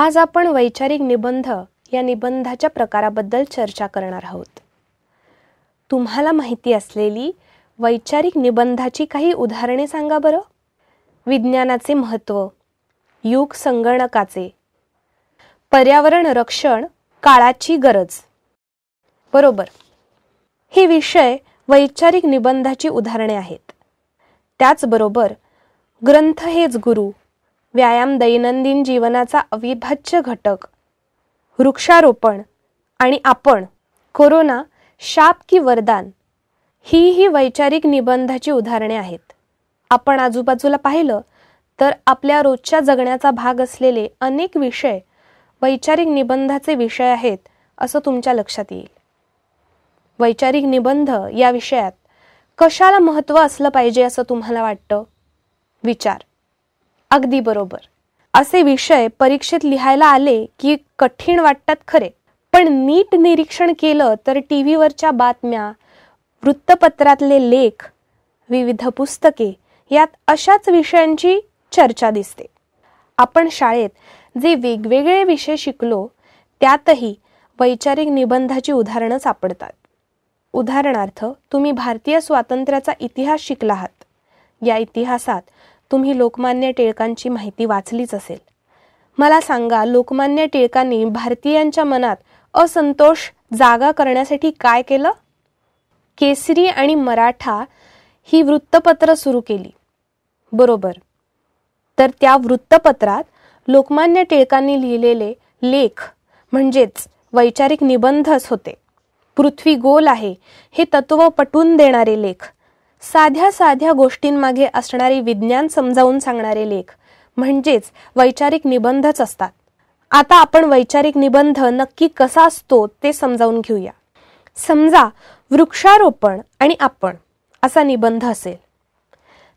आज आपण वैचारिक निबंध या निबंधाच्या प्रकाराबद्दल चर्चा करणार आहोत तुम्हाला माहिती असलेली वैचारिक निबंधाची काही उदाहरणे सांगा बरं विज्ञानाचे महत्त्व युग संगणकाचे पर्यावरण रक्षण काळाची गरज बरोबर हे विषय वैचारिक निबंधाची उदाहरणे आहेत त्याचबरोबर ग्रंथ हेच गुरु व्यायाम दैनंदिन जीवनाचा अविभाज्य घटक वृक्षारोपण आणि आपण कोरोना शाप की वरदान ही ही वैचारिक निबंधाची उदाहरणे आहेत आपण आजूबाजूला पाहिलं तर आपल्या रोजच्या जगण्याचा भाग असलेले अनेक विषय वैचारिक निबंधाचे विषय आहेत असं तुमच्या लक्षात येईल वैचारिक निबंध या विषयात कशाला महत्त्व असलं पाहिजे असं तुम्हाला वाटतं विचार अगदी बरोबर असे विषय परीक्षेत लिहायला आले की कठीण वाटतात खरे पण नीट निरीक्षण केलं तर टी व्हीवरच्या बातम्या वृत्तपत्रातले लेख विविध पुस्तके यात अशाच विषयांची चर्चा दिसते आपण शाळेत जे वेगवेगळे विषय शिकलो त्यातही वैचारिक निबंधाची उदाहरणं सापडतात उदाहरणार्थ तुम्ही भारतीय स्वातंत्र्याचा इतिहास शिकला आहात या इतिहासात तुम्ही लोकमान्य टिळकांची माहिती वाचलीच असेल मला सांगा लोकमान्य टिळकांनी भारतीयांच्या मनात असंतोष जागा करण्यासाठी काय केलं केसरी आणि मराठा ही वृत्तपत्र सुरू केली बरोबर तर त्या वृत्तपत्रात लोकमान्य टिळकांनी लिहिलेले लेख म्हणजेच वैचारिक निबंधच होते पृथ्वी गोल आहे हे तत्व पटवून देणारे लेख साध्या साध्या गोष्टींमागे असणारी विज्ञान समजावून सांगणारे लेख म्हणजेच वैचारिक निबंधच असतात आता आपण वैचारिक निबंध नक्की कसा असतो ते समजावून घेऊया समजा वृक्षारोपण आणि आपण असा निबंध असेल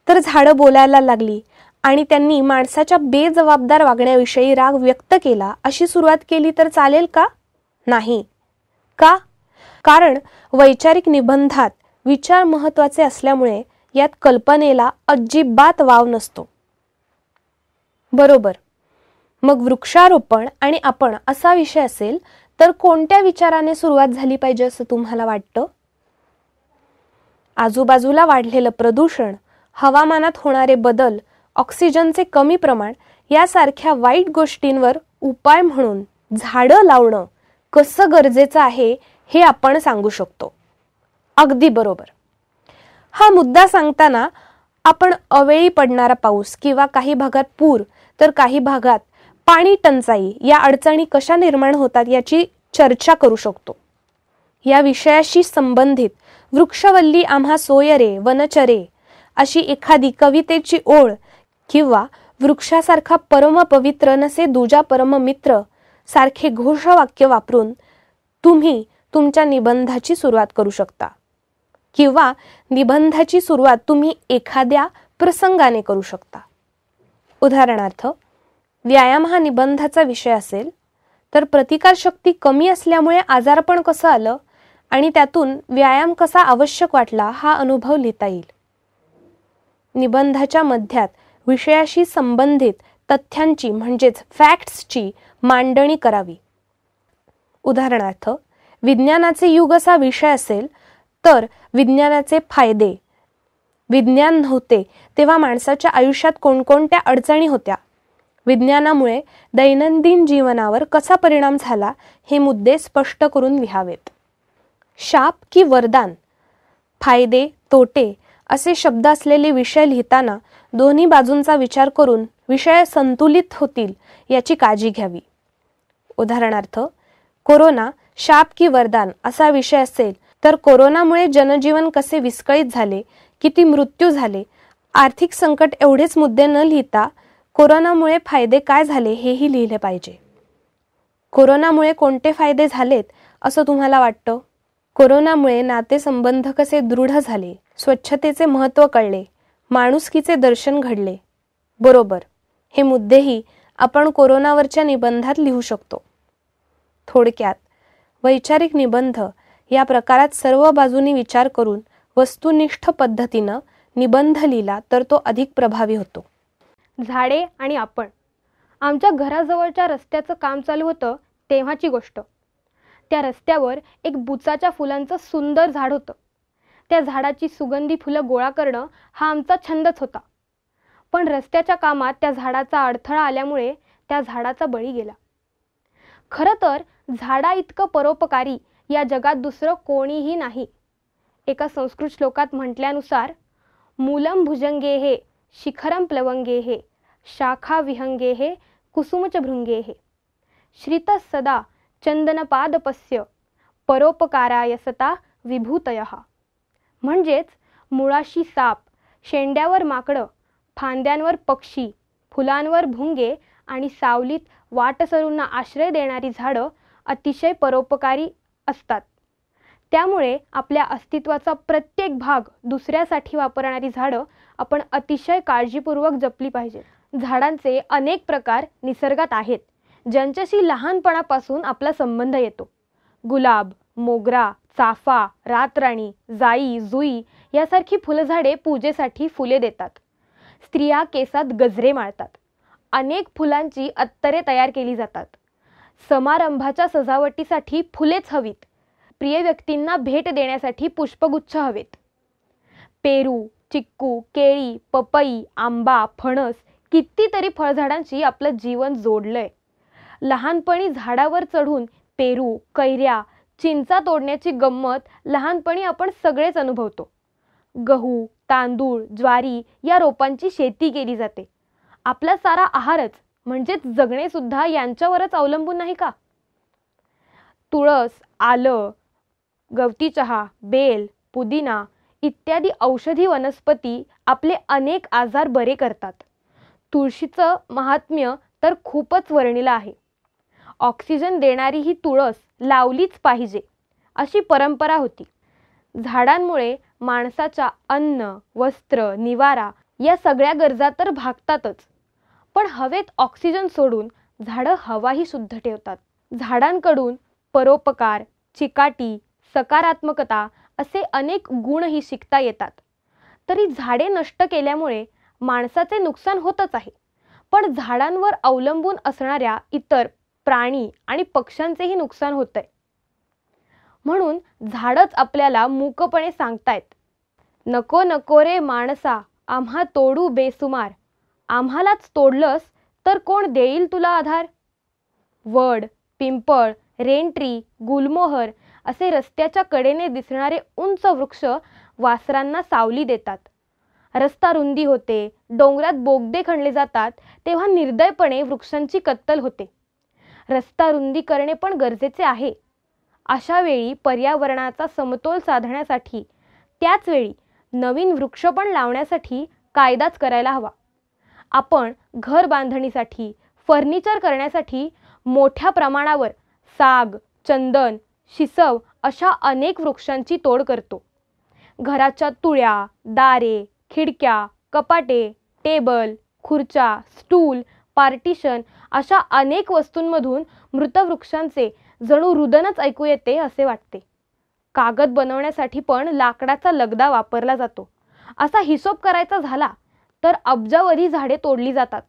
तर झाडं बोलायला लागली आणि त्यांनी माणसाच्या बेजबाबदार वागण्याविषयी राग व्यक्त केला अशी सुरुवात केली तर चालेल का नाही का कारण वैचारिक निबंधात विचार महत्वाचे असल्यामुळे यात कल्पनेला अजिबात वाव नसतो बरोबर मग वृक्षारोपण आणि आपण असा विषय असेल तर कोणत्या विचाराने सुरुवात झाली पाहिजे असं तुम्हाला वाटतं आजूबाजूला वाढलेलं प्रदूषण हवामानात होणारे बदल ऑक्सिजनचे कमी प्रमाण यासारख्या वाईट गोष्टींवर उपाय म्हणून झाडं लावणं कसं गरजेचं आहे हे आपण सांगू शकतो अगदी बरोबर हा मुद्दा सांगताना आपण अवेळी पडणारा पाऊस किंवा काही भागात पूर तर काही भागात पाणी टंचाई या अडचणी कशा निर्माण होतात याची चर्चा करू शकतो या विषयाशी संबंधित वृक्षवल्ली आम्हा सोयरे वनचरे अशी एखादी कवितेची ओळ किंवा वृक्षासारखा परम पवित्र नसे दुजा परम मित्र सारखे घोषवाक्य वापरून तुम्ही तुमच्या निबंधाची सुरुवात करू शकता किंवा निबंधाची सुरुवात तुम्ही एखाद्या प्रसंगाने करू शकता उदाहरणार्थ व्यायाम हा निबंधाचा विषय असेल तर प्रतिकारशक्ती कमी असल्यामुळे आजारपण कसं आलं आणि त्यातून व्यायाम कसा आवश्यक वाटला हा अनुभव लिहिता येईल निबंधाच्या मध्यात विषयाशी संबंधित तथ्यांची म्हणजेच फॅक्ट्सची मांडणी करावी उदाहरणार्थ विज्ञानाचे युग असा विषय असेल तर विज्ञानाचे फायदे विज्ञान नव्हते तेव्हा माणसाच्या आयुष्यात कोणकोणत्या अडचणी होत्या विज्ञानामुळे दैनंदिन जीवनावर कसा परिणाम झाला हे मुद्दे स्पष्ट करून लिहावेत शाप की वरदान फायदे तोटे असे शब्द असलेले विषय लिहिताना दोन्ही बाजूंचा विचार करून विषय संतुलित होतील याची काळजी घ्यावी उदाहरणार्थ कोरोना शाप की वरदान असा विषय असेल तर कोरोनामुळे जनजीवन कसे विस्कळीत झाले किती मृत्यू झाले आर्थिक संकट एवढेच मुद्दे न लिहिता कोरोनामुळे फायदे काय झाले हेही लिहिले पाहिजे कोरोनामुळे कोणते फायदे झालेत असं तुम्हाला वाटतं कोरोनामुळे नातेसंबंध कसे दृढ झाले स्वच्छतेचे महत्त्व कळले माणुसकीचे दर्शन घडले बरोबर हे मुद्देही आपण कोरोनावरच्या निबंधात लिहू शकतो थोडक्यात वैचारिक निबंध या प्रकारात सर्व बाजूनी विचार करून वस्तुनिष्ठ पद्धतीनं निबंध लिहिला तर तो अधिक प्रभावी होतो झाडे आणि आपण आमच्या घराजवळच्या रस्त्याचं काम चालू होतं तेव्हाची गोष्ट त्या रस्त्यावर एक बुचाच्या फुलांचं सुंदर झाड होतं त्या झाडाची सुगंधी फुलं गोळा करणं हा आमचा छंदच होता पण रस्त्याच्या कामात त्या झाडाचा अडथळा आल्यामुळे त्या झाडाचा बळी गेला खरं तर झाडा इतकं परोपकारी या जगात दुसरं कोणीही नाही एका संस्कृत श्लोकात म्हटल्यानुसार मूलम भुजंगे हे शिखरम प्लवंगे हे शाखा विहंगे हे कुसुमच भृंगे हे श्रित सदा चंदनपादपस्य परोपकाराय सता विभूतय म्हणजेच मुळाशी साप शेंड्यावर माकडं फांद्यांवर पक्षी फुलांवर भुंगे आणि सावलीत वाटसरूंना आश्रय देणारी झाडं अतिशय परोपकारी असतात त्यामुळे आपल्या अस्तित्वाचा प्रत्येक भाग दुसऱ्यासाठी वापरणारी झाडं आपण अतिशय काळजीपूर्वक जपली पाहिजे झाडांचे अनेक प्रकार निसर्गात आहेत ज्यांच्याशी लहानपणापासून आपला संबंध येतो गुलाब मोगरा चाफा रातराणी जाई जुई यासारखी फुलझाडे पूजेसाठी फुले देतात स्त्रिया केसात गजरे माळतात अनेक फुलांची अत्तरे तयार केली जातात समारंभाच्या सजावटीसाठी फुलेच हवीत प्रिय व्यक्तींना भेट देण्यासाठी पुष्पगुच्छ हवेत पेरू चिक्कू केळी पपई आंबा फणस कितीतरी फळझाडांशी आपलं जीवन जोडलंय लहानपणी झाडावर चढून पेरू कैऱ्या चिंचा तोडण्याची गंमत लहानपणी आपण सगळेच अनुभवतो गहू तांदूळ ज्वारी या रोपांची शेती केली जाते आपला सारा आहारच म्हणजेच जगणे सुद्धा यांच्यावरच अवलंबून नाही का तुळस आलं गवती चहा बेल पुदिना इत्यादी औषधी वनस्पती आपले अनेक आजार बरे करतात तुळशीचं महात्म्य तर खूपच वर्णिलं आहे ऑक्सिजन देणारी ही तुळस लावलीच पाहिजे अशी परंपरा होती झाडांमुळे माणसाच्या अन्न वस्त्र निवारा या सगळ्या गरजा तर भागतातच पण हवेत ऑक्सिजन सोडून झाडं हवाही शुद्ध ठेवतात झाडांकडून परोपकार चिकाटी सकारात्मकता असे अनेक गुणही शिकता येतात तरी झाडे नष्ट केल्यामुळे माणसाचे नुकसान होतच आहे पण झाडांवर अवलंबून असणाऱ्या इतर प्राणी आणि पक्ष्यांचेही नुकसान आहे म्हणून झाडच आपल्याला मूकपणे सांगतायत नको नको रे माणसा आम्हा तोडू बेसुमार आम्हालाच तोडलंस तर कोण देईल तुला आधार वड पिंपळ रेंट्री गुलमोहर असे रस्त्याच्या कडेने दिसणारे उंच वृक्ष वासरांना सावली देतात रस्ता रुंदी होते डोंगरात बोगदे खणले जातात तेव्हा निर्दयपणे वृक्षांची कत्तल होते रस्ता रुंदी करणे पण गरजेचे आहे अशा वेळी पर्यावरणाचा समतोल साधण्यासाठी त्याचवेळी नवीन वृक्ष पण लावण्यासाठी कायदाच करायला हवा आपण घर बांधणीसाठी फर्निचर करण्यासाठी मोठ्या प्रमाणावर साग चंदन शिसव अशा अनेक वृक्षांची तोड करतो घराच्या तुळ्या दारे खिडक्या कपाटे टेबल खुर्च्या स्टूल पार्टिशन अशा अनेक वस्तूंमधून मृतवृक्षांचे जणू रुदनच ऐकू येते असे वाटते कागद बनवण्यासाठी पण लाकडाचा लगदा वापरला जातो असा हिशोब करायचा झाला तर अब्जावधी झाडे तोडली जातात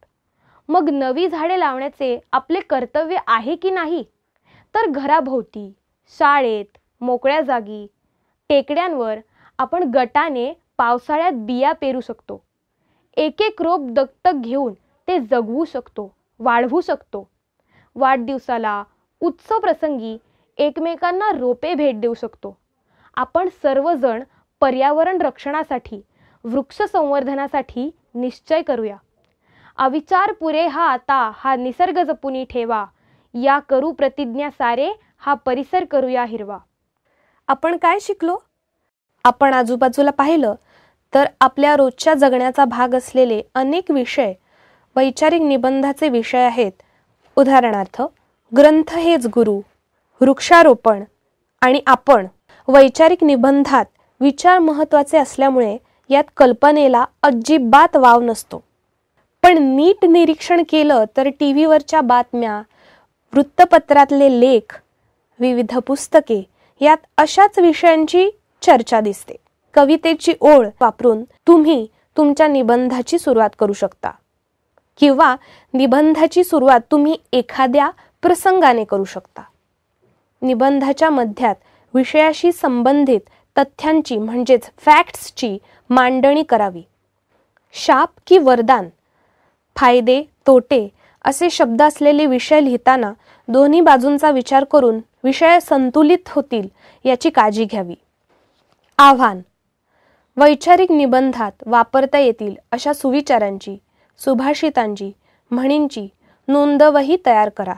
मग नवी झाडे लावण्याचे आपले कर्तव्य आहे की नाही तर घराभोवती शाळेत मोकळ्या जागी टेकड्यांवर आपण गटाने पावसाळ्यात बिया पेरू शकतो एक एक रोप दत्तक घेऊन ते जगवू शकतो वाढवू शकतो वाढदिवसाला उत्सव प्रसंगी एकमेकांना रोपे भेट देऊ शकतो आपण सर्वजण पर्यावरण रक्षणासाठी वृक्ष संवर्धनासाठी निश्चय करूया अविचार पुरे हा आता हा निसर्ग जपुनी ठेवा या करू प्रतिज्ञा सारे हा परिसर करूया हिरवा आपण काय शिकलो आपण आजूबाजूला पाहिलं तर आपल्या रोजच्या जगण्याचा भाग असलेले अनेक विषय वैचारिक निबंधाचे विषय आहेत उदाहरणार्थ ग्रंथ हेच गुरु वृक्षारोपण आणि आपण वैचारिक निबंधात विचार महत्त्वाचे असल्यामुळे यात कल्पनेला अजिबात वाव नसतो पण नीट निरीक्षण केलं तर टी व्हीवरच्या बातम्या वृत्तपत्रातले लेख विविध पुस्तके यात अशाच विषयांची चर्चा दिसते कवितेची ओळ वापरून तुम्ही तुमच्या निबंधाची सुरुवात करू शकता किंवा निबंधाची सुरुवात तुम्ही एखाद्या प्रसंगाने करू शकता निबंधाच्या मध्यात विषयाशी संबंधित तथ्यांची म्हणजेच फॅक्ट्सची मांडणी करावी शाप की वरदान फायदे तोटे असे शब्द असलेले विषय लिहिताना दोन्ही बाजूंचा विचार करून विषय संतुलित होतील याची काळजी घ्यावी आव्हान वैचारिक निबंधात वापरता येतील अशा सुविचारांची सुभाषितांची म्हणींची नोंदवही तयार करा